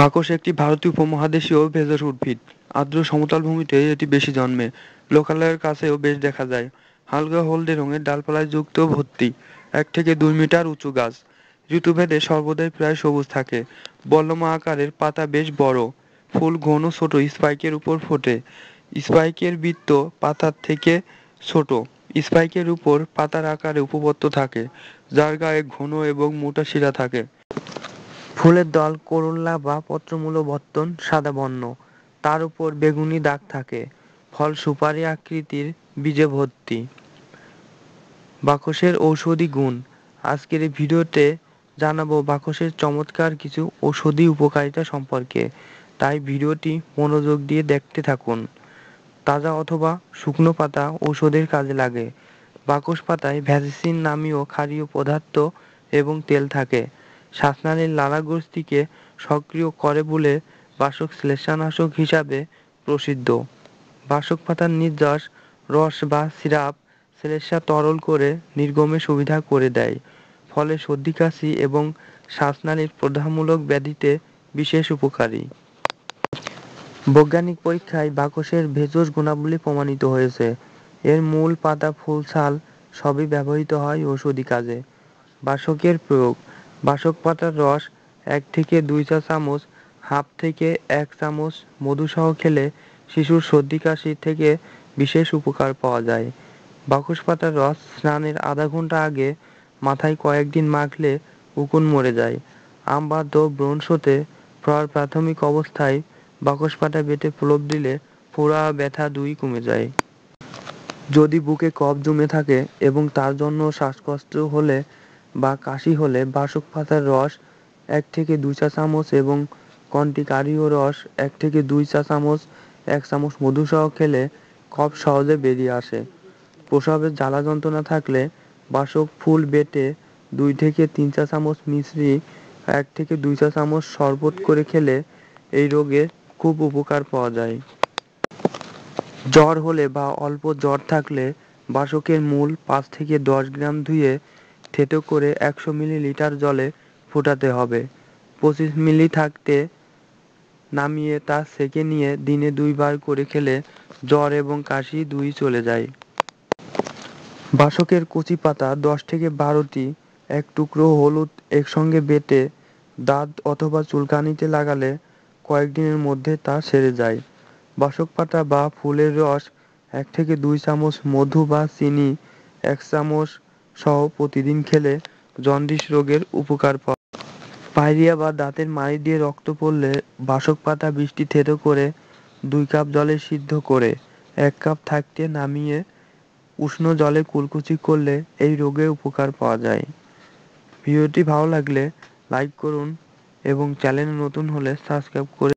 বাকস একটি ভারতীয় উপমহাদেশীয় ভেষজ উদ্ভিদ আর্দ্র সমতল ভূমিতে এটি বেশি জন্মে লোকালয়ের কাছেও বেশ দেখা যায় হালকা হলদে রঙের ডালপালায় যুক্ত ভর্তি এক থেকে দুই মিটার উঁচু গাছ ঋতুভেদে সর্বদাই প্রায় সবুজ থাকে বল্লমা আকারের পাতা বেশ বড় ফুল ঘন ছোট স্পাইকের উপর ফোটে স্পাইকের বৃত্ত পাতার থেকে ছোট স্পাইকের উপর পাতার আকারে উপবত্ত থাকে যার গায়ে ঘন এবং মোটা শিরা থাকে ফুলের দল করলা বা বর্তন সাদা বর্ণ তার উপর বেগুনি দাগ থাকে ফল সুপারি আকৃতির বীজে ভর্তি বাকসের ঔষধি গুণ আজকের এই ভিডিওতে জানাবো বাকসের চমৎকার কিছু ঔষধি উপকারিতা সম্পর্কে তাই ভিডিওটি মনোযোগ দিয়ে দেখতে থাকুন তাজা অথবা শুকনো পাতা ঔষধের কাজে লাগে বাকস পাতায় ভ্যাসিসিন নামীয় ক্ষারীয় পদার্থ এবং তেল থাকে শ্বাসনালীর লালাগ্রন্থিকে সক্রিয় করে বলে বাসক শ্লেষ্মানাশক হিসাবে প্রসিদ্ধ বাসক পাতার নির্যাস রস বা সিরাপ শ্লেষ্মা তরল করে নির্গমে সুবিধা করে দেয় ফলে সর্দি কাশি এবং শ্বাসনালীর প্রধানমূলক ব্যাধিতে বিশেষ উপকারী বৈজ্ঞানিক পরীক্ষায় বাকসের ভেষজ গুণাবলী প্রমাণিত হয়েছে এর মূল পাতা ফুল ছাল সবই ব্যবহৃত হয় ঔষধি কাজে বাসকের প্রয়োগ বাসক পাতার রস এক থেকে দুই চা চামচ হাফ থেকে এক চামচ মধুসহ খেলে শিশুর সর্দি কাশি থেকে বিশেষ উপকার পাওয়া যায় বাকুশ পাতার রস স্নানের আধা ঘন্টা আগে মাথায় কয়েকদিন মাখলে উকুন মরে যায় আম আমবাত ব্রণশোতে ফোড়ার প্রাথমিক অবস্থায় বাকস পাতা বেটে প্রলোপ দিলে ফোড়া ব্যথা দুই কমে যায় যদি বুকে কফ জমে থাকে এবং তার জন্য শ্বাসকষ্ট হলে বা কাশি হলে বাসক পাতার রস এক থেকে দুই চা চামচ এবং কন্টিকারিও রস এক থেকে দুই চা চামচ এক চামচ মধু সহ খেলে কফ সহজে বেরিয়ে আসে প্রসাবে জ্বালা যন্ত্রণা থাকলে বাসক ফুল বেটে দুই থেকে তিন চা চামচ মিশ্রি এক থেকে দুই চা চামচ শরবত করে খেলে এই রোগে খুব উপকার পাওয়া যায় জ্বর হলে বা অল্প জ্বর থাকলে বাসকের মূল পাঁচ থেকে দশ গ্রাম ধুয়ে থেতো করে একশো মিলিলিটার জলে ফোটাতে হবে পঁচিশ মিলি থাকতে নামিয়ে তা সেঁকে নিয়ে দিনে দুইবার করে খেলে জ্বর এবং কাশি দুই চলে যায় বাসকের কচি পাতা দশ থেকে বারোটি এক টুকরো হলুদ একসঙ্গে বেটে দাঁত অথবা চুলকানিতে লাগালে কয়েকদিনের মধ্যে তা সেরে যায় বাসক পাতা বা ফুলের রস এক থেকে দুই চামচ মধু বা চিনি এক চামচ সহ প্রতিদিন খেলে জন্ডিস রোগের উপকার পাওয়া বা দাঁতের মাড়ি দিয়ে রক্ত পড়লে বাসক পাতা বৃষ্টি থেতো করে দুই কাপ জলে সিদ্ধ করে এক কাপ থাকতে নামিয়ে উষ্ণ জলে কুলকুচি করলে এই রোগে উপকার পাওয়া যায় ভিডিওটি ভালো লাগলে লাইক করুন এবং চ্যানেল নতুন হলে সাবস্ক্রাইব করে